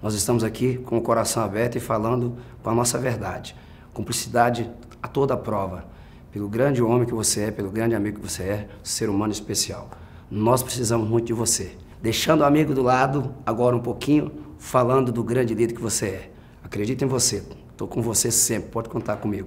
Nós estamos aqui com o coração aberto e falando com a nossa verdade. Cumplicidade a toda prova. Pelo grande homem que você é, pelo grande amigo que você é, ser humano especial. Nós precisamos muito de você. Deixando o amigo do lado, agora um pouquinho, falando do grande líder que você é. Acredito em você. Estou com você sempre. Pode contar comigo.